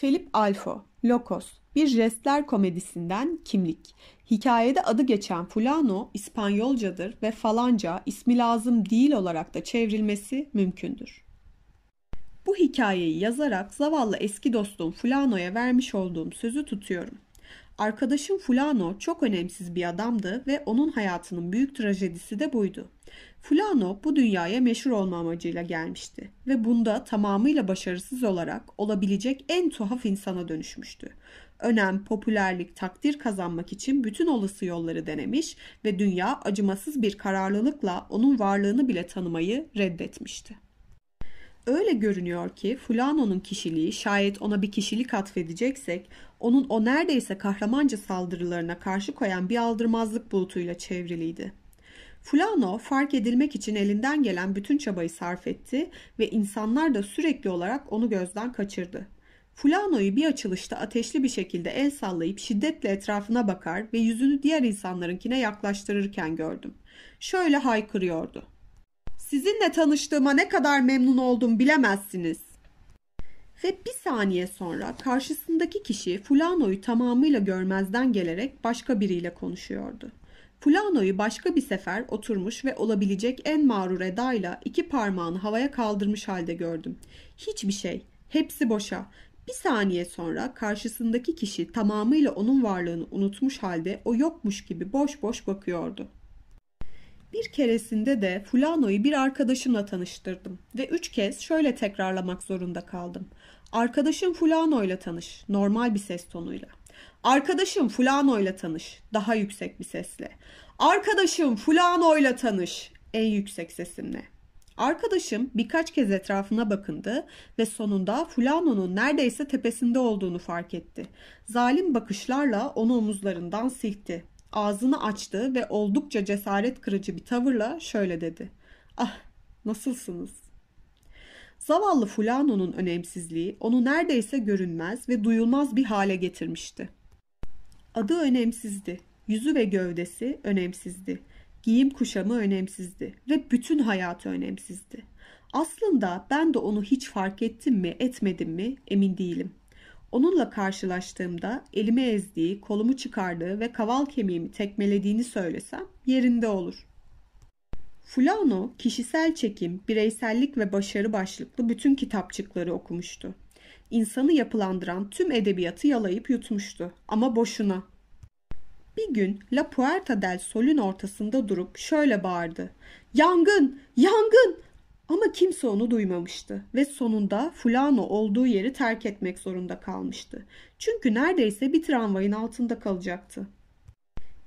Felip Alfo, Locos, bir jestler komedisinden kimlik. Hikayede adı geçen fulano İspanyolcadır ve falanca ismi lazım değil olarak da çevrilmesi mümkündür. Bu hikayeyi yazarak zavallı eski dostum fulanoya vermiş olduğum sözü tutuyorum. Arkadaşım Fulano çok önemsiz bir adamdı ve onun hayatının büyük trajedisi de buydu. Fulano bu dünyaya meşhur olma amacıyla gelmişti ve bunda tamamıyla başarısız olarak olabilecek en tuhaf insana dönüşmüştü. Önem, popülerlik, takdir kazanmak için bütün olası yolları denemiş ve dünya acımasız bir kararlılıkla onun varlığını bile tanımayı reddetmişti. Öyle görünüyor ki Fulano'nun kişiliği şayet ona bir kişilik atfedeceksek onun o neredeyse kahramanca saldırılarına karşı koyan bir aldırmazlık bulutuyla çevriliydi. Fulano fark edilmek için elinden gelen bütün çabayı sarf etti ve insanlar da sürekli olarak onu gözden kaçırdı. Fulano'yu bir açılışta ateşli bir şekilde el sallayıp şiddetle etrafına bakar ve yüzünü diğer insanlarınkine yaklaştırırken gördüm. Şöyle haykırıyordu. Sizinle tanıştığıma ne kadar memnun oldum bilemezsiniz. Ve bir saniye sonra karşısındaki kişi Fulano'yu tamamıyla görmezden gelerek başka biriyle konuşuyordu. Fulanoyu başka bir sefer oturmuş ve olabilecek en mağrur edayla iki parmağını havaya kaldırmış halde gördüm. Hiçbir şey, hepsi boşa. Bir saniye sonra karşısındaki kişi tamamıyla onun varlığını unutmuş halde o yokmuş gibi boş boş bakıyordu. Bir keresinde de Fulano'yu bir arkadaşımla tanıştırdım ve üç kez şöyle tekrarlamak zorunda kaldım. Arkadaşım Fulano'yla tanış, normal bir ses tonuyla. Arkadaşım fulanoyla tanış. Daha yüksek bir sesle. Arkadaşım fulanoyla tanış. En yüksek sesimle. Arkadaşım birkaç kez etrafına bakındı ve sonunda Fulano'nun neredeyse tepesinde olduğunu fark etti. Zalim bakışlarla onu omuzlarından silkti. Ağzını açtı ve oldukça cesaret kırıcı bir tavırla şöyle dedi. Ah nasılsınız? Zavallı Fulano'nun önemsizliği onu neredeyse görünmez ve duyulmaz bir hale getirmişti. Adı önemsizdi. Yüzü ve gövdesi önemsizdi. Giyim kuşamı önemsizdi ve bütün hayatı önemsizdi. Aslında ben de onu hiç fark ettim mi etmedim mi emin değilim. Onunla karşılaştığımda elimi ezdiği, kolumu çıkardığı ve kaval kemiğimi tekmelediğini söylesem yerinde olur. Fulano kişisel çekim, bireysellik ve başarı başlıklı bütün kitapçıkları okumuştu. İnsanı yapılandıran tüm edebiyatı yalayıp yutmuştu ama boşuna. Bir gün La Puerta del Sol'ün ortasında durup şöyle bağırdı. Yangın! Yangın! Ama kimse onu duymamıştı ve sonunda Fulano olduğu yeri terk etmek zorunda kalmıştı. Çünkü neredeyse bir tramvayın altında kalacaktı.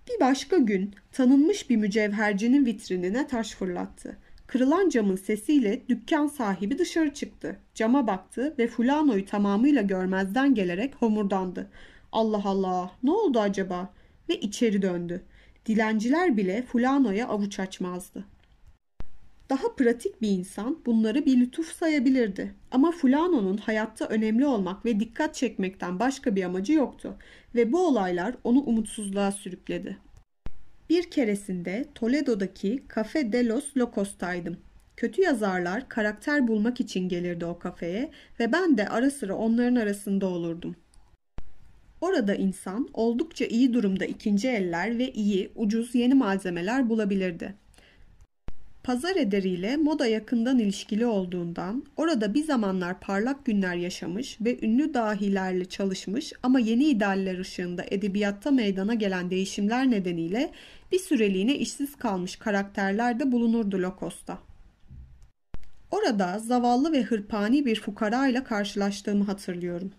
Bir başka gün tanınmış bir mücevhercinin vitrinine taş fırlattı. Kırılan camın sesiyle dükkan sahibi dışarı çıktı. Cama baktı ve Fulano'yu tamamıyla görmezden gelerek homurdandı. Allah Allah ne oldu acaba? Ve içeri döndü. Dilenciler bile Fulano'ya avuç açmazdı. Daha pratik bir insan bunları bir lütuf sayabilirdi. Ama Fulano'nun hayatta önemli olmak ve dikkat çekmekten başka bir amacı yoktu ve bu olaylar onu umutsuzluğa sürükledi. Bir keresinde Toledo'daki Cafe de los Locos'taydım. Kötü yazarlar karakter bulmak için gelirdi o kafeye ve ben de ara sıra onların arasında olurdum. Orada insan oldukça iyi durumda ikinci eller ve iyi, ucuz yeni malzemeler bulabilirdi. Pazar ederiyle moda yakından ilişkili olduğundan orada bir zamanlar parlak günler yaşamış ve ünlü dahilerle çalışmış ama yeni idealler ışığında edebiyatta meydana gelen değişimler nedeniyle bir süreliğine işsiz kalmış karakterler de bulunurdu Lokos'ta. Orada zavallı ve hırpani bir fukarayla karşılaştığımı hatırlıyorum.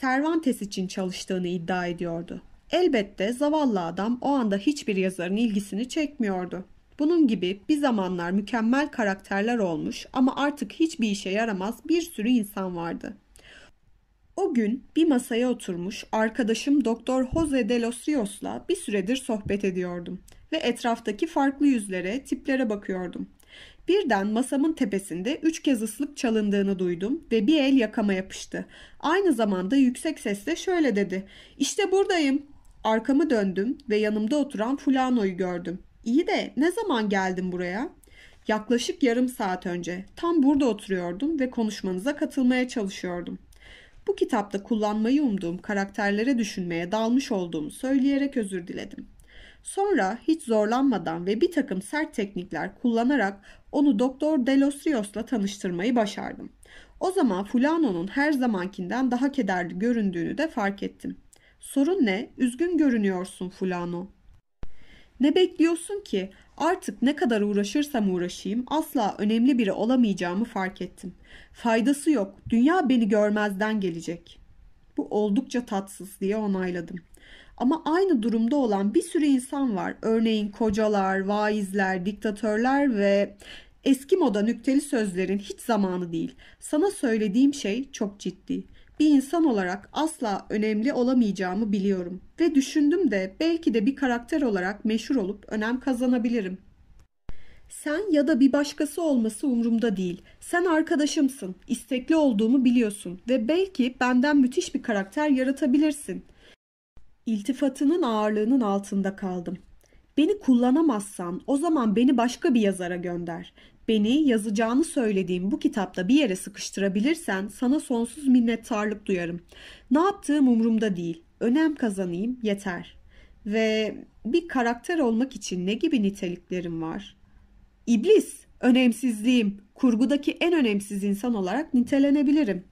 Cervantes için çalıştığını iddia ediyordu. Elbette zavallı adam o anda hiçbir yazarın ilgisini çekmiyordu. Bunun gibi bir zamanlar mükemmel karakterler olmuş ama artık hiçbir işe yaramaz bir sürü insan vardı. O gün bir masaya oturmuş arkadaşım Doktor Jose de los Rios'la bir süredir sohbet ediyordum ve etraftaki farklı yüzlere, tiplere bakıyordum. Birden masamın tepesinde üç kez ıslık çalındığını duydum ve bir el yakama yapıştı. Aynı zamanda yüksek sesle şöyle dedi. İşte buradayım. Arkamı döndüm ve yanımda oturan Fulano'yu gördüm. İyi de ne zaman geldin buraya? Yaklaşık yarım saat önce. Tam burada oturuyordum ve konuşmanıza katılmaya çalışıyordum. Bu kitapta kullanmayı umduğum karakterlere düşünmeye dalmış olduğumu söyleyerek özür diledim. Sonra hiç zorlanmadan ve bir takım sert teknikler kullanarak onu Doktor Delosriosla tanıştırmayı başardım. O zaman Fulano'nun her zamankinden daha kederli göründüğünü de fark ettim. Sorun ne? Üzgün görünüyorsun Fulano. Ne bekliyorsun ki? Artık ne kadar uğraşırsam uğraşayım asla önemli biri olamayacağımı fark ettim. Faydası yok. Dünya beni görmezden gelecek. Bu oldukça tatsız diye onayladım. Ama aynı durumda olan bir sürü insan var. Örneğin kocalar, vaizler, diktatörler ve eski moda nükteli sözlerin hiç zamanı değil. Sana söylediğim şey çok ciddi. Bir insan olarak asla önemli olamayacağımı biliyorum ve düşündüm de belki de bir karakter olarak meşhur olup önem kazanabilirim. Sen ya da bir başkası olması umurumda değil. Sen arkadaşımsın, istekli olduğumu biliyorsun ve belki benden müthiş bir karakter yaratabilirsin. İltifatının ağırlığının altında kaldım. Beni kullanamazsan o zaman beni başka bir yazara gönder. Beni yazacağını söylediğim bu kitapta bir yere sıkıştırabilirsen sana sonsuz minnettarlık duyarım. Ne yaptığım umurumda değil. Önem kazanayım yeter. Ve bir karakter olmak için ne gibi niteliklerim var? İblis, önemsizliğim, kurgudaki en önemsiz insan olarak nitelenebilirim.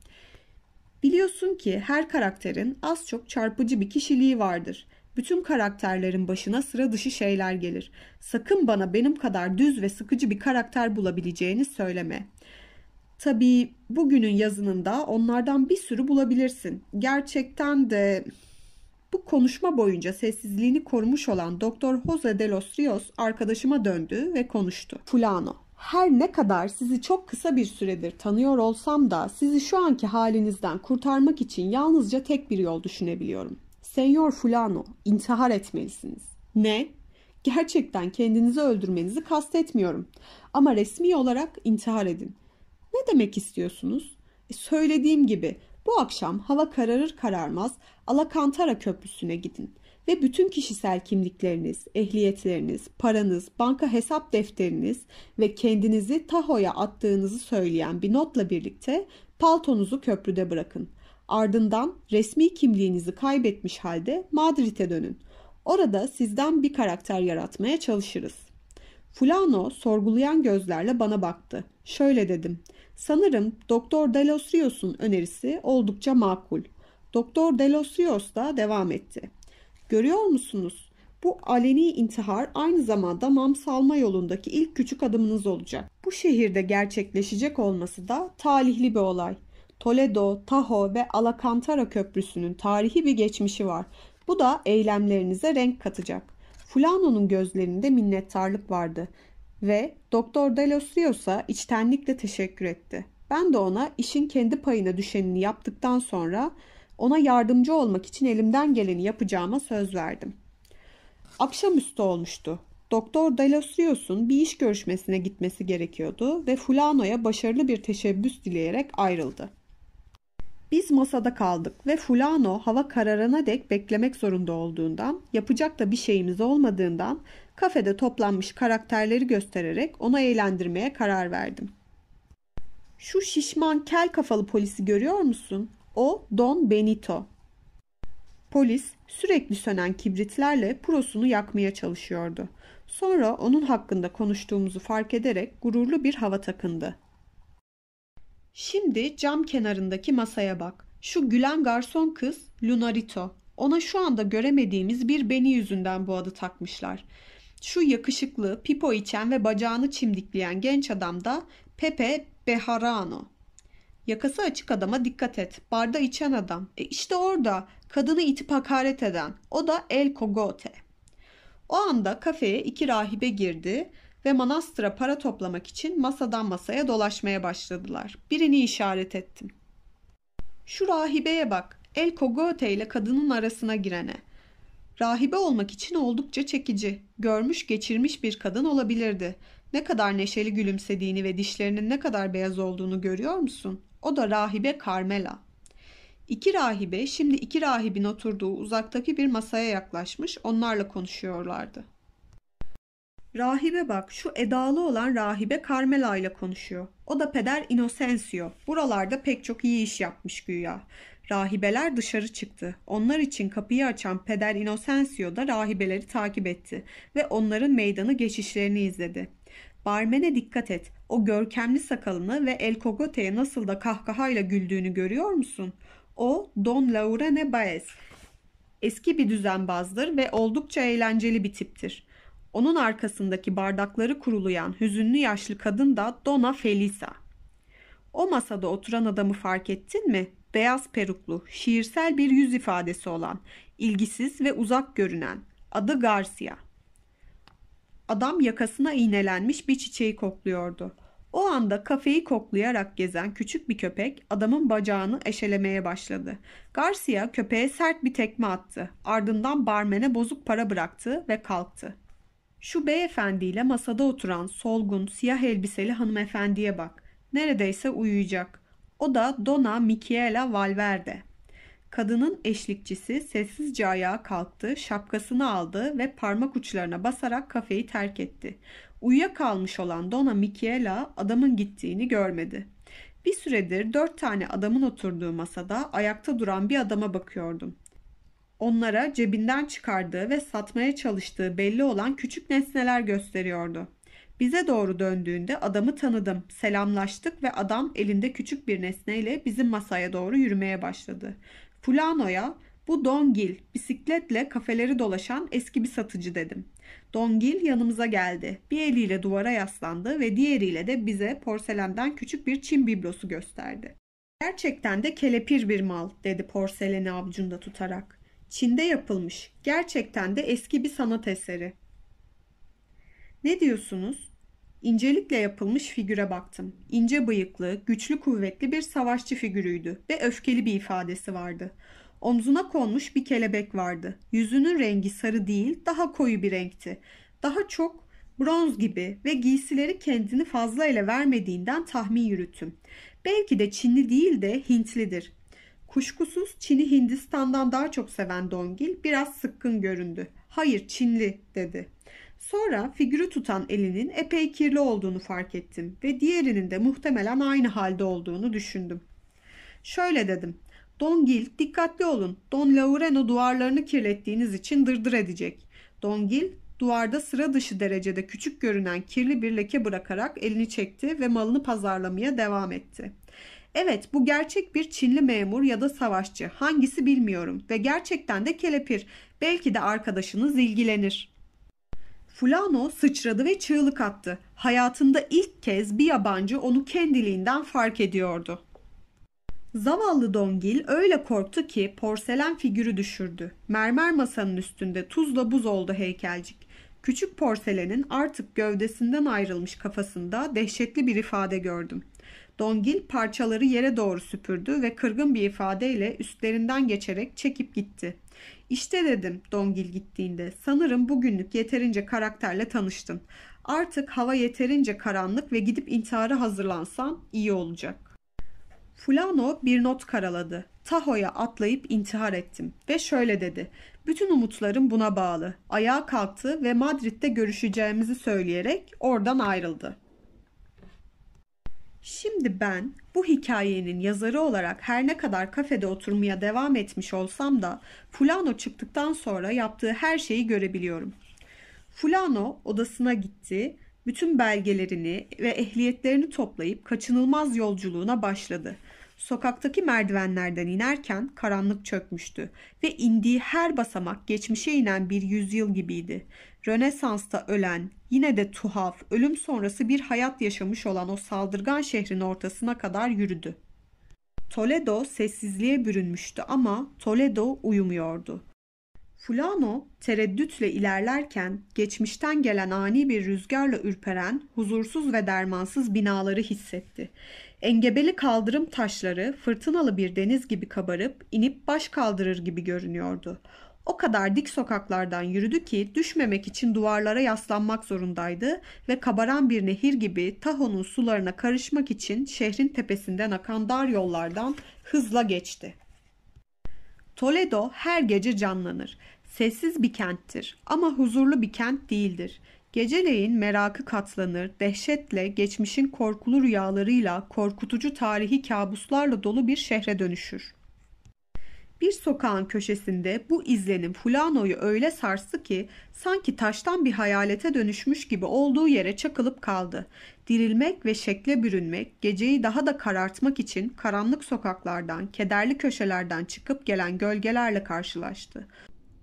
Biliyorsun ki her karakterin az çok çarpıcı bir kişiliği vardır. Bütün karakterlerin başına sıra dışı şeyler gelir. Sakın bana benim kadar düz ve sıkıcı bir karakter bulabileceğini söyleme. Tabii bugünün yazınında onlardan bir sürü bulabilirsin. Gerçekten de bu konuşma boyunca sessizliğini korumuş olan Doktor Jose de los Rios arkadaşıma döndü ve konuştu. Fulano, her ne kadar sizi çok kısa bir süredir tanıyor olsam da sizi şu anki halinizden kurtarmak için yalnızca tek bir yol düşünebiliyorum. Senyor Fulano intihar etmelisiniz. Ne? Gerçekten kendinizi öldürmenizi kastetmiyorum. Ama resmi olarak intihar edin. Ne demek istiyorsunuz? E söylediğim gibi bu akşam hava kararır kararmaz Alakantara Köprüsü'ne gidin ve bütün kişisel kimlikleriniz, ehliyetleriniz, paranız, banka hesap defteriniz ve kendinizi Tahoya attığınızı söyleyen bir notla birlikte paltonuzu köprüde bırakın. Ardından resmi kimliğinizi kaybetmiş halde Madrid'e dönün. Orada sizden bir karakter yaratmaya çalışırız. Fulano sorgulayan gözlerle bana baktı. Şöyle dedim. Sanırım Doktor Delos Rios'un önerisi oldukça makul. Doktor Delos Rios da devam etti. Görüyor musunuz? Bu aleni intihar aynı zamanda mamsalma yolundaki ilk küçük adımınız olacak. Bu şehirde gerçekleşecek olması da talihli bir olay. Toledo, Tahoe ve Alakantara Köprüsü'nün tarihi bir geçmişi var. Bu da eylemlerinize renk katacak. Fulano'nun gözlerinde minnettarlık vardı ve Doktor Delos Rios'a içtenlikle teşekkür etti. Ben de ona işin kendi payına düşenini yaptıktan sonra ona yardımcı olmak için elimden geleni yapacağıma söz verdim. Akşamüstü olmuştu. Doktor Delosrios'un bir iş görüşmesine gitmesi gerekiyordu ve Fulano'ya başarılı bir teşebbüs dileyerek ayrıldı. Biz masada kaldık ve Fulano hava kararına dek beklemek zorunda olduğundan, yapacak da bir şeyimiz olmadığından kafede toplanmış karakterleri göstererek onu eğlendirmeye karar verdim. Şu şişman kel kafalı polisi görüyor musun? O Don Benito. Polis sürekli sönen kibritlerle prosunu yakmaya çalışıyordu. Sonra onun hakkında konuştuğumuzu fark ederek gururlu bir hava takındı. Şimdi cam kenarındaki masaya bak. Şu gülen garson kız Lunarito. Ona şu anda göremediğimiz bir beni yüzünden bu adı takmışlar. Şu yakışıklı, pipo içen ve bacağını çimdikleyen genç adam da Pepe Beharano. Yakası açık adama dikkat et. Barda içen adam. E işte orada kadını itip hakaret eden. O da El Cogote. O anda kafeye iki rahibe girdi ve manastıra para toplamak için masadan masaya dolaşmaya başladılar. Birini işaret ettim. Şu rahibeye bak, El Kogote ile kadının arasına girene. Rahibe olmak için oldukça çekici, görmüş geçirmiş bir kadın olabilirdi. Ne kadar neşeli gülümsediğini ve dişlerinin ne kadar beyaz olduğunu görüyor musun? O da rahibe Carmela. İki rahibe şimdi iki rahibin oturduğu uzaktaki bir masaya yaklaşmış onlarla konuşuyorlardı. Rahibe bak şu edalı olan rahibe Carmela ile konuşuyor. O da peder Inocencio. Buralarda pek çok iyi iş yapmış güya. Rahibeler dışarı çıktı. Onlar için kapıyı açan peder Inocencio da rahibeleri takip etti ve onların meydanı geçişlerini izledi. Barmene dikkat et. O görkemli sakalını ve El Cogote'ye nasıl da kahkahayla güldüğünü görüyor musun? O Don Laurene Baez. Eski bir düzenbazdır ve oldukça eğlenceli bir tiptir. Onun arkasındaki bardakları kurulayan hüzünlü yaşlı kadın da Dona Felisa. O masada oturan adamı fark ettin mi? Beyaz peruklu, şiirsel bir yüz ifadesi olan, ilgisiz ve uzak görünen. Adı Garcia. Adam yakasına iğnelenmiş bir çiçeği kokluyordu. O anda kafeyi koklayarak gezen küçük bir köpek adamın bacağını eşelemeye başladı. Garcia köpeğe sert bir tekme attı. Ardından barmene bozuk para bıraktı ve kalktı. Şu beyefendiyle masada oturan solgun siyah elbiseli hanımefendiye bak. Neredeyse uyuyacak. O da Dona Michaela Valverde. Kadının eşlikçisi sessizce ayağa kalktı, şapkasını aldı ve parmak uçlarına basarak kafeyi terk etti. Uyuyakalmış olan Dona Michaela adamın gittiğini görmedi. Bir süredir dört tane adamın oturduğu masada ayakta duran bir adama bakıyordum onlara cebinden çıkardığı ve satmaya çalıştığı belli olan küçük nesneler gösteriyordu. Bize doğru döndüğünde adamı tanıdım. Selamlaştık ve adam elinde küçük bir nesneyle bizim masaya doğru yürümeye başladı. Fulano'ya bu Dongil bisikletle kafeleri dolaşan eski bir satıcı dedim. Dongil yanımıza geldi. Bir eliyle duvara yaslandı ve diğeriyle de bize porselenden küçük bir Çin biblosu gösterdi. Gerçekten de kelepir bir mal dedi porseleni avcunda tutarak. Çin'de yapılmış. Gerçekten de eski bir sanat eseri. Ne diyorsunuz? İncelikle yapılmış figüre baktım. İnce bıyıklı, güçlü kuvvetli bir savaşçı figürüydü ve öfkeli bir ifadesi vardı. Omzuna konmuş bir kelebek vardı. Yüzünün rengi sarı değil, daha koyu bir renkti. Daha çok bronz gibi ve giysileri kendini fazla ele vermediğinden tahmin yürüttüm. Belki de Çinli değil de Hintlidir. Kuşkusuz Çin'i Hindistan'dan daha çok seven Dongil biraz sıkkın göründü. Hayır Çinli dedi. Sonra figürü tutan elinin epey kirli olduğunu fark ettim ve diğerinin de muhtemelen aynı halde olduğunu düşündüm. Şöyle dedim. Dongil dikkatli olun. Don Laureno duvarlarını kirlettiğiniz için dırdır edecek. Dongil duvarda sıra dışı derecede küçük görünen kirli bir leke bırakarak elini çekti ve malını pazarlamaya devam etti. Evet bu gerçek bir Çinli memur ya da savaşçı. Hangisi bilmiyorum ve gerçekten de kelepir. Belki de arkadaşınız ilgilenir. Fulano sıçradı ve çığlık attı. Hayatında ilk kez bir yabancı onu kendiliğinden fark ediyordu. Zavallı Dongil öyle korktu ki porselen figürü düşürdü. Mermer masanın üstünde tuzla buz oldu heykelcik. Küçük porselenin artık gövdesinden ayrılmış kafasında dehşetli bir ifade gördüm. Dongil parçaları yere doğru süpürdü ve kırgın bir ifadeyle üstlerinden geçerek çekip gitti. İşte dedim Dongil gittiğinde. Sanırım bugünlük yeterince karakterle tanıştın. Artık hava yeterince karanlık ve gidip intihara hazırlansan iyi olacak. Fulano bir not karaladı. Tahoe'ya atlayıp intihar ettim ve şöyle dedi. Bütün umutlarım buna bağlı. Ayağa kalktı ve Madrid'de görüşeceğimizi söyleyerek oradan ayrıldı. Şimdi ben bu hikayenin yazarı olarak her ne kadar kafede oturmaya devam etmiş olsam da Fulano çıktıktan sonra yaptığı her şeyi görebiliyorum. Fulano odasına gitti, bütün belgelerini ve ehliyetlerini toplayıp kaçınılmaz yolculuğuna başladı. Sokaktaki merdivenlerden inerken karanlık çökmüştü ve indiği her basamak geçmişe inen bir yüzyıl gibiydi. Rönesans'ta ölen, yine de tuhaf, ölüm sonrası bir hayat yaşamış olan o saldırgan şehrin ortasına kadar yürüdü. Toledo sessizliğe bürünmüştü ama Toledo uyumuyordu. Fulano tereddütle ilerlerken geçmişten gelen ani bir rüzgarla ürperen huzursuz ve dermansız binaları hissetti. Engebeli kaldırım taşları fırtınalı bir deniz gibi kabarıp inip baş kaldırır gibi görünüyordu. O kadar dik sokaklardan yürüdü ki düşmemek için duvarlara yaslanmak zorundaydı ve kabaran bir nehir gibi Tahoe'nun sularına karışmak için şehrin tepesinden akan dar yollardan hızla geçti. Toledo her gece canlanır. Sessiz bir kenttir ama huzurlu bir kent değildir. Geceleyin merakı katlanır, dehşetle, geçmişin korkulu rüyalarıyla, korkutucu tarihi kabuslarla dolu bir şehre dönüşür. Bir sokağın köşesinde bu izlenim Fulano'yu öyle sarstı ki sanki taştan bir hayalete dönüşmüş gibi olduğu yere çakılıp kaldı. Dirilmek ve şekle bürünmek, geceyi daha da karartmak için karanlık sokaklardan, kederli köşelerden çıkıp gelen gölgelerle karşılaştı.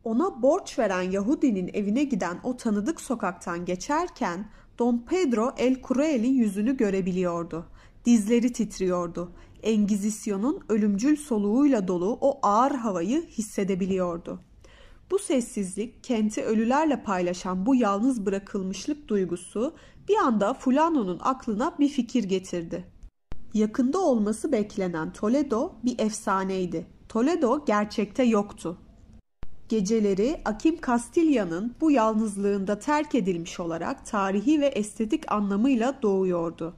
Ona borç veren Yahudinin evine giden o tanıdık sokaktan geçerken Don Pedro El Cruel'in yüzünü görebiliyordu. Dizleri titriyordu. Engizisyon'un ölümcül soluğuyla dolu o ağır havayı hissedebiliyordu. Bu sessizlik, kenti ölülerle paylaşan bu yalnız bırakılmışlık duygusu bir anda Fulano'nun aklına bir fikir getirdi. Yakında olması beklenen Toledo bir efsaneydi. Toledo gerçekte yoktu. Geceleri Akim Castilla'nın bu yalnızlığında terk edilmiş olarak tarihi ve estetik anlamıyla doğuyordu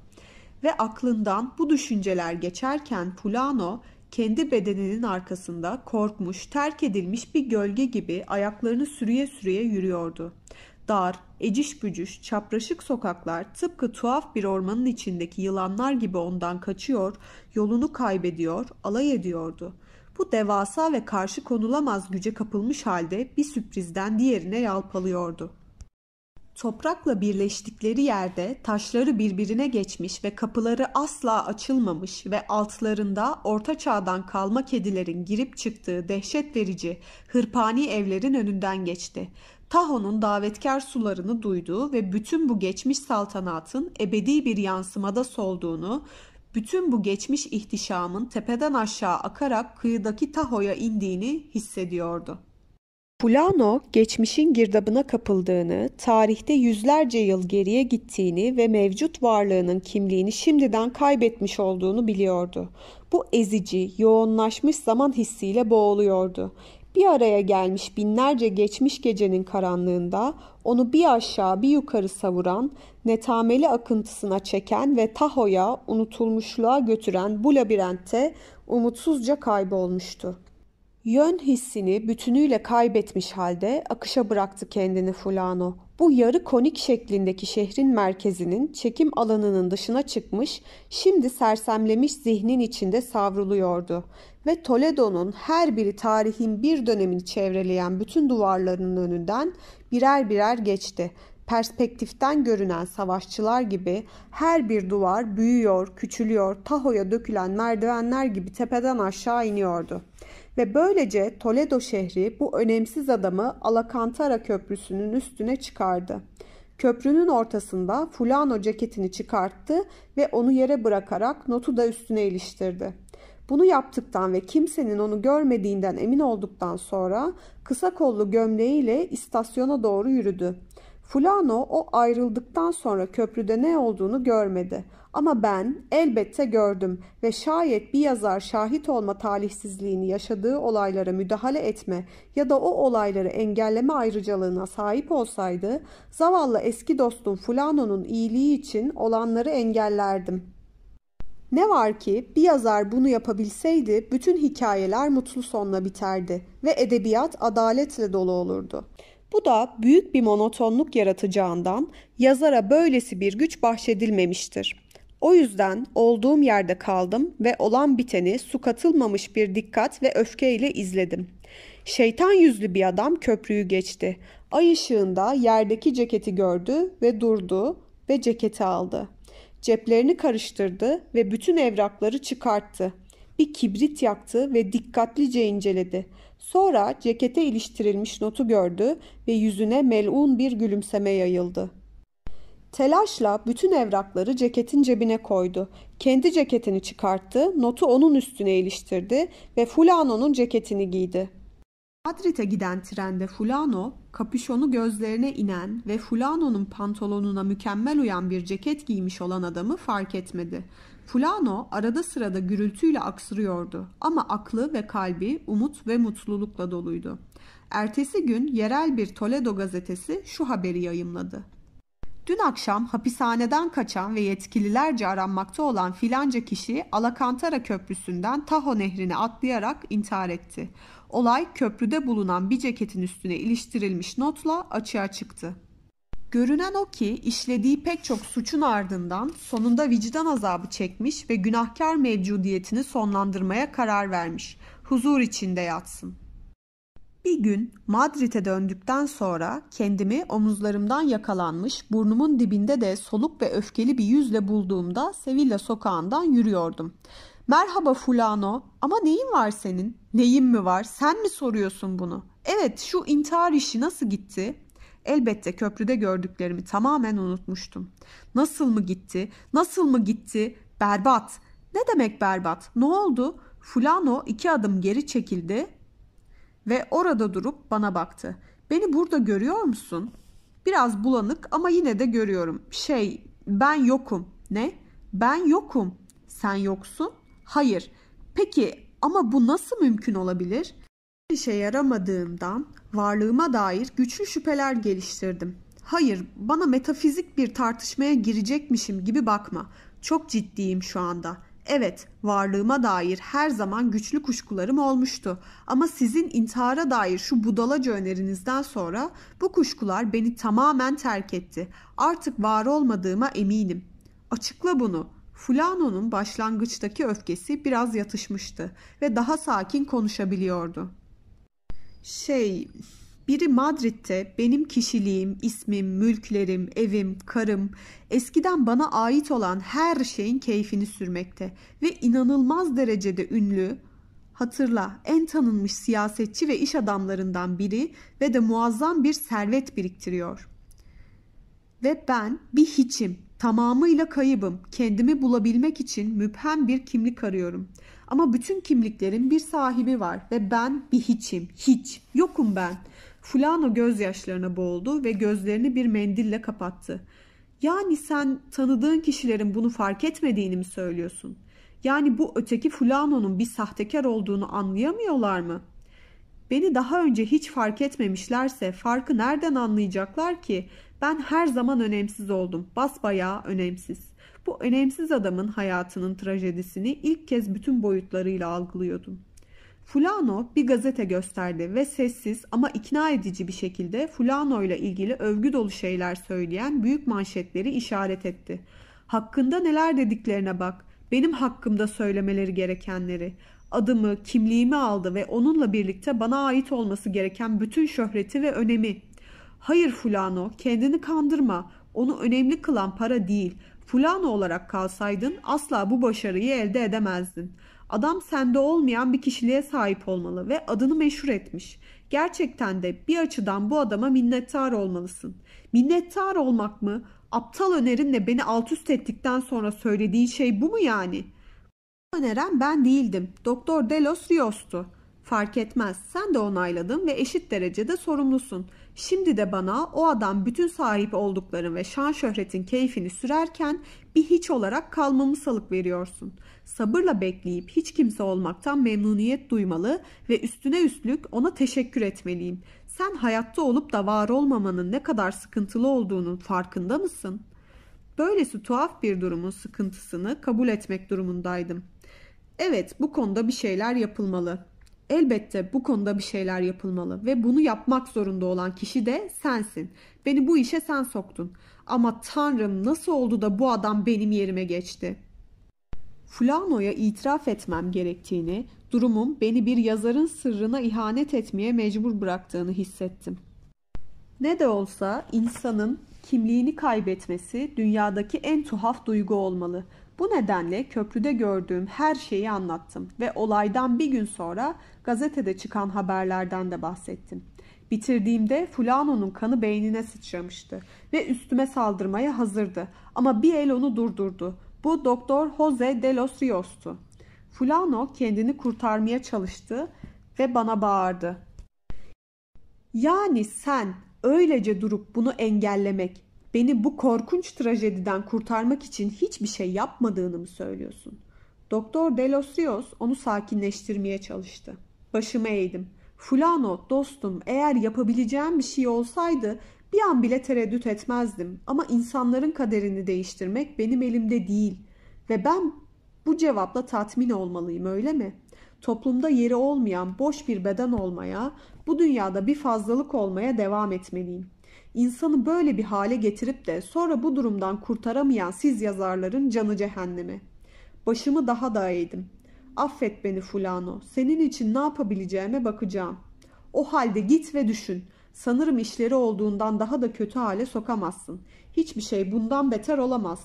ve aklından bu düşünceler geçerken Pulano kendi bedeninin arkasında korkmuş, terk edilmiş bir gölge gibi ayaklarını sürüye sürüye yürüyordu. Dar, eciş bücüş, çapraşık sokaklar tıpkı tuhaf bir ormanın içindeki yılanlar gibi ondan kaçıyor, yolunu kaybediyor, alay ediyordu. Bu devasa ve karşı konulamaz güce kapılmış halde bir sürprizden diğerine yalpalıyordu toprakla birleştikleri yerde taşları birbirine geçmiş ve kapıları asla açılmamış ve altlarında orta çağdan kalma kedilerin girip çıktığı dehşet verici hırpani evlerin önünden geçti. Taho'nun davetkar sularını duyduğu ve bütün bu geçmiş saltanatın ebedi bir yansımada solduğunu, bütün bu geçmiş ihtişamın tepeden aşağı akarak kıyıdaki Taho'ya indiğini hissediyordu.'' Plano geçmişin girdabına kapıldığını, tarihte yüzlerce yıl geriye gittiğini ve mevcut varlığının kimliğini şimdiden kaybetmiş olduğunu biliyordu. Bu ezici, yoğunlaşmış zaman hissiyle boğuluyordu. Bir araya gelmiş binlerce geçmiş gecenin karanlığında onu bir aşağı bir yukarı savuran, netameli akıntısına çeken ve Taho'ya unutulmuşluğa götüren bu labirentte umutsuzca kaybolmuştu. Yön hissini bütünüyle kaybetmiş halde akışa bıraktı kendini Fulano. Bu yarı konik şeklindeki şehrin merkezinin çekim alanının dışına çıkmış, şimdi sersemlemiş zihnin içinde savruluyordu. Ve Toledo'nun her biri tarihin bir dönemini çevreleyen bütün duvarlarının önünden birer birer geçti. Perspektiften görünen savaşçılar gibi her bir duvar büyüyor, küçülüyor, tahoya dökülen merdivenler gibi tepeden aşağı iniyordu.'' ve böylece Toledo şehri bu önemsiz adamı Alakantara köprüsünün üstüne çıkardı. Köprünün ortasında Fulano ceketini çıkarttı ve onu yere bırakarak notu da üstüne iliştirdi. Bunu yaptıktan ve kimsenin onu görmediğinden emin olduktan sonra kısa kollu gömleğiyle istasyona doğru yürüdü. Fulano o ayrıldıktan sonra köprüde ne olduğunu görmedi ama ben elbette gördüm ve şayet bir yazar şahit olma talihsizliğini yaşadığı olaylara müdahale etme ya da o olayları engelleme ayrıcalığına sahip olsaydı zavallı eski dostum Fulano'nun iyiliği için olanları engellerdim.'' Ne var ki bir yazar bunu yapabilseydi bütün hikayeler mutlu sonla biterdi ve edebiyat adaletle dolu olurdu. Bu da büyük bir monotonluk yaratacağından yazara böylesi bir güç bahşedilmemiştir. O yüzden olduğum yerde kaldım ve olan biteni su katılmamış bir dikkat ve öfkeyle izledim. Şeytan yüzlü bir adam köprüyü geçti. Ay ışığında yerdeki ceketi gördü ve durdu ve ceketi aldı. Ceplerini karıştırdı ve bütün evrakları çıkarttı. Bir kibrit yaktı ve dikkatlice inceledi. Sonra cekete iliştirilmiş notu gördü ve yüzüne melun bir gülümseme yayıldı. Telaşla bütün evrakları ceketin cebine koydu. Kendi ceketini çıkarttı, notu onun üstüne iliştirdi ve Fulano'nun ceketini giydi. Madrid'e giden trende Fulano, kapüşonu gözlerine inen ve Fulano'nun pantolonuna mükemmel uyan bir ceket giymiş olan adamı fark etmedi. Fulano arada sırada gürültüyle aksırıyordu ama aklı ve kalbi umut ve mutlulukla doluydu. Ertesi gün yerel bir Toledo gazetesi şu haberi yayımladı. Dün akşam hapishaneden kaçan ve yetkililerce aranmakta olan filanca kişi Alakantara Köprüsü'nden Taho Nehri'ne atlayarak intihar etti. Olay köprüde bulunan bir ceketin üstüne iliştirilmiş notla açığa çıktı. Görünen o ki işlediği pek çok suçun ardından sonunda vicdan azabı çekmiş ve günahkar mevcudiyetini sonlandırmaya karar vermiş. Huzur içinde yatsın.'' Bir gün Madrid'e döndükten sonra kendimi omuzlarımdan yakalanmış, burnumun dibinde de soluk ve öfkeli bir yüzle bulduğumda Sevilla sokağından yürüyordum. Merhaba fulano ama neyin var senin? Neyin mi var? Sen mi soruyorsun bunu? Evet şu intihar işi nasıl gitti? Elbette köprüde gördüklerimi tamamen unutmuştum. Nasıl mı gitti? Nasıl mı gitti? Berbat. Ne demek berbat? Ne oldu? Fulano iki adım geri çekildi ve orada durup bana baktı. Beni burada görüyor musun? Biraz bulanık ama yine de görüyorum. Şey, ben yokum. Ne? Ben yokum. Sen yoksun? Hayır. Peki ama bu nasıl mümkün olabilir? Bir işe yaramadığımdan varlığıma dair güçlü şüpheler geliştirdim. Hayır, bana metafizik bir tartışmaya girecekmişim gibi bakma. Çok ciddiyim şu anda. Evet, varlığıma dair her zaman güçlü kuşkularım olmuştu. Ama sizin intihara dair şu budalaca önerinizden sonra bu kuşkular beni tamamen terk etti. Artık var olmadığıma eminim. Açıkla bunu. Fulano'nun başlangıçtaki öfkesi biraz yatışmıştı ve daha sakin konuşabiliyordu. Şey, biri Madrid'de benim kişiliğim, ismim, mülklerim, evim, karım, eskiden bana ait olan her şeyin keyfini sürmekte ve inanılmaz derecede ünlü, hatırla en tanınmış siyasetçi ve iş adamlarından biri ve de muazzam bir servet biriktiriyor. Ve ben bir hiçim, Tamamıyla kaybım Kendimi bulabilmek için müphem bir kimlik arıyorum. Ama bütün kimliklerin bir sahibi var ve ben bir hiçim. Hiç. Yokum ben. Fulano gözyaşlarına boğuldu ve gözlerini bir mendille kapattı. Yani sen tanıdığın kişilerin bunu fark etmediğini mi söylüyorsun? Yani bu öteki Fulano'nun bir sahtekar olduğunu anlayamıyorlar mı?'' Beni daha önce hiç fark etmemişlerse farkı nereden anlayacaklar ki? Ben her zaman önemsiz oldum. Basbayağı önemsiz. Bu önemsiz adamın hayatının trajedisini ilk kez bütün boyutlarıyla algılıyordum. Fulano bir gazete gösterdi ve sessiz ama ikna edici bir şekilde Fulano ile ilgili övgü dolu şeyler söyleyen büyük manşetleri işaret etti. Hakkında neler dediklerine bak. Benim hakkımda söylemeleri gerekenleri adımı, kimliğimi aldı ve onunla birlikte bana ait olması gereken bütün şöhreti ve önemi. Hayır Fulano, kendini kandırma. Onu önemli kılan para değil. Fulano olarak kalsaydın asla bu başarıyı elde edemezdin. Adam sende olmayan bir kişiliğe sahip olmalı ve adını meşhur etmiş. Gerçekten de bir açıdan bu adama minnettar olmalısın. Minnettar olmak mı? Aptal önerinle beni alt üst ettikten sonra söylediğin şey bu mu yani?'' öneren ben değildim. Doktor Delos Rios'tu. Fark etmez. Sen de onayladın ve eşit derecede sorumlusun. Şimdi de bana o adam bütün sahip oldukların ve şan şöhretin keyfini sürerken bir hiç olarak kalmamı salık veriyorsun. Sabırla bekleyip hiç kimse olmaktan memnuniyet duymalı ve üstüne üstlük ona teşekkür etmeliyim. Sen hayatta olup da var olmamanın ne kadar sıkıntılı olduğunun farkında mısın? Böylesi tuhaf bir durumun sıkıntısını kabul etmek durumundaydım.'' Evet, bu konuda bir şeyler yapılmalı. Elbette bu konuda bir şeyler yapılmalı ve bunu yapmak zorunda olan kişi de sensin. Beni bu işe sen soktun. Ama tanrım nasıl oldu da bu adam benim yerime geçti? Flanoya itiraf etmem gerektiğini, durumum beni bir yazarın sırrına ihanet etmeye mecbur bıraktığını hissettim. Ne de olsa insanın kimliğini kaybetmesi dünyadaki en tuhaf duygu olmalı. Bu nedenle köprüde gördüğüm her şeyi anlattım ve olaydan bir gün sonra gazetede çıkan haberlerden de bahsettim. Bitirdiğimde Fulano'nun kanı beynine sıçramıştı ve üstüme saldırmaya hazırdı ama bir el onu durdurdu. Bu Doktor Jose de los Rios'tu. Fulano kendini kurtarmaya çalıştı ve bana bağırdı. Yani sen öylece durup bunu engellemek, Beni bu korkunç trajediden kurtarmak için hiçbir şey yapmadığını mı söylüyorsun? Doktor Delos Rios onu sakinleştirmeye çalıştı. Başımı eğdim. Fulano dostum eğer yapabileceğim bir şey olsaydı bir an bile tereddüt etmezdim ama insanların kaderini değiştirmek benim elimde değil ve ben bu cevapla tatmin olmalıyım öyle mi? Toplumda yeri olmayan boş bir beden olmaya, bu dünyada bir fazlalık olmaya devam etmeliyim insanı böyle bir hale getirip de sonra bu durumdan kurtaramayan siz yazarların canı cehennemi. Başımı daha da eğdim. Affet beni fulano. Senin için ne yapabileceğime bakacağım. O halde git ve düşün. Sanırım işleri olduğundan daha da kötü hale sokamazsın. Hiçbir şey bundan beter olamaz.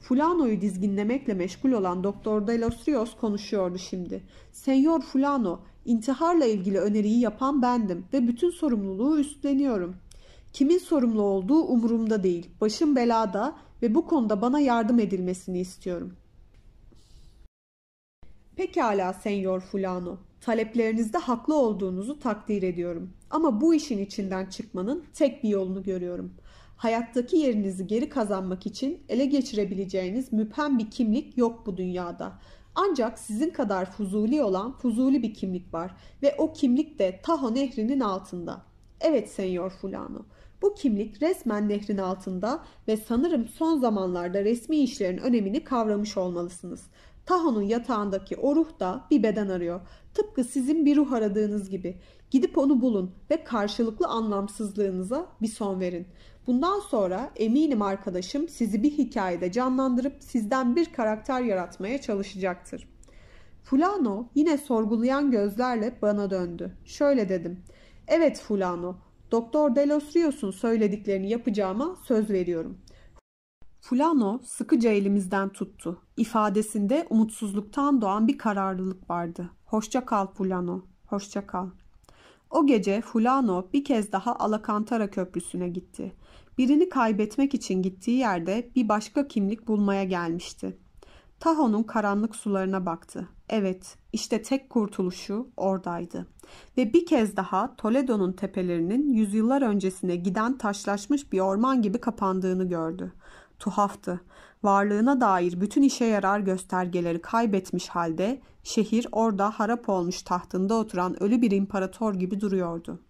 Fulano'yu dizginlemekle meşgul olan Doktor Delosrios konuşuyordu şimdi. Senyor Fulano, intiharla ilgili öneriyi yapan bendim ve bütün sorumluluğu üstleniyorum.'' Kimin sorumlu olduğu umurumda değil. Başım belada ve bu konuda bana yardım edilmesini istiyorum. Pekala Senyor Fulano. Taleplerinizde haklı olduğunuzu takdir ediyorum. Ama bu işin içinden çıkmanın tek bir yolunu görüyorum. Hayattaki yerinizi geri kazanmak için ele geçirebileceğiniz müphem bir kimlik yok bu dünyada. Ancak sizin kadar fuzuli olan fuzuli bir kimlik var ve o kimlik de Taho nehrinin altında. Evet Senyor Fulano, bu kimlik resmen nehrin altında ve sanırım son zamanlarda resmi işlerin önemini kavramış olmalısınız. Taho'nun yatağındaki o ruh da bir beden arıyor. Tıpkı sizin bir ruh aradığınız gibi. Gidip onu bulun ve karşılıklı anlamsızlığınıza bir son verin. Bundan sonra eminim arkadaşım sizi bir hikayede canlandırıp sizden bir karakter yaratmaya çalışacaktır. Fulano yine sorgulayan gözlerle bana döndü. Şöyle dedim. Evet Fulano Doktor Delos Rios'un söylediklerini yapacağıma söz veriyorum. Fulano sıkıca elimizden tuttu. İfadesinde umutsuzluktan doğan bir kararlılık vardı. Hoşça kal Fulano, hoşça kal. O gece Fulano bir kez daha Alakantara Köprüsü'ne gitti. Birini kaybetmek için gittiği yerde bir başka kimlik bulmaya gelmişti. Tahoe'nun karanlık sularına baktı. Evet, işte tek kurtuluşu oradaydı. Ve bir kez daha Toledo'nun tepelerinin yüzyıllar öncesine giden taşlaşmış bir orman gibi kapandığını gördü. Tuhaftı. Varlığına dair bütün işe yarar göstergeleri kaybetmiş halde şehir orada harap olmuş tahtında oturan ölü bir imparator gibi duruyordu.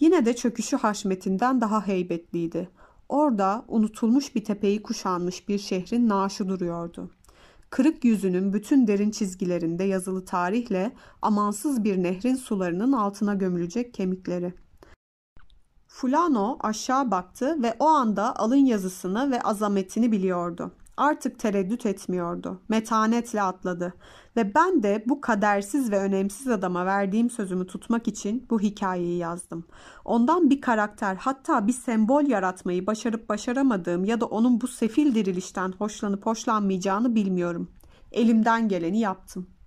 Yine de çöküşü haşmetinden daha heybetliydi. Orada unutulmuş bir tepeyi kuşanmış bir şehrin naaşı duruyordu.'' Kırık yüzünün bütün derin çizgilerinde yazılı tarihle amansız bir nehrin sularının altına gömülecek kemikleri. Fulano aşağı baktı ve o anda alın yazısını ve azametini biliyordu artık tereddüt etmiyordu. Metanetle atladı ve ben de bu kadersiz ve önemsiz adama verdiğim sözümü tutmak için bu hikayeyi yazdım. Ondan bir karakter hatta bir sembol yaratmayı başarıp başaramadığım ya da onun bu sefil dirilişten hoşlanıp hoşlanmayacağını bilmiyorum. Elimden geleni yaptım.''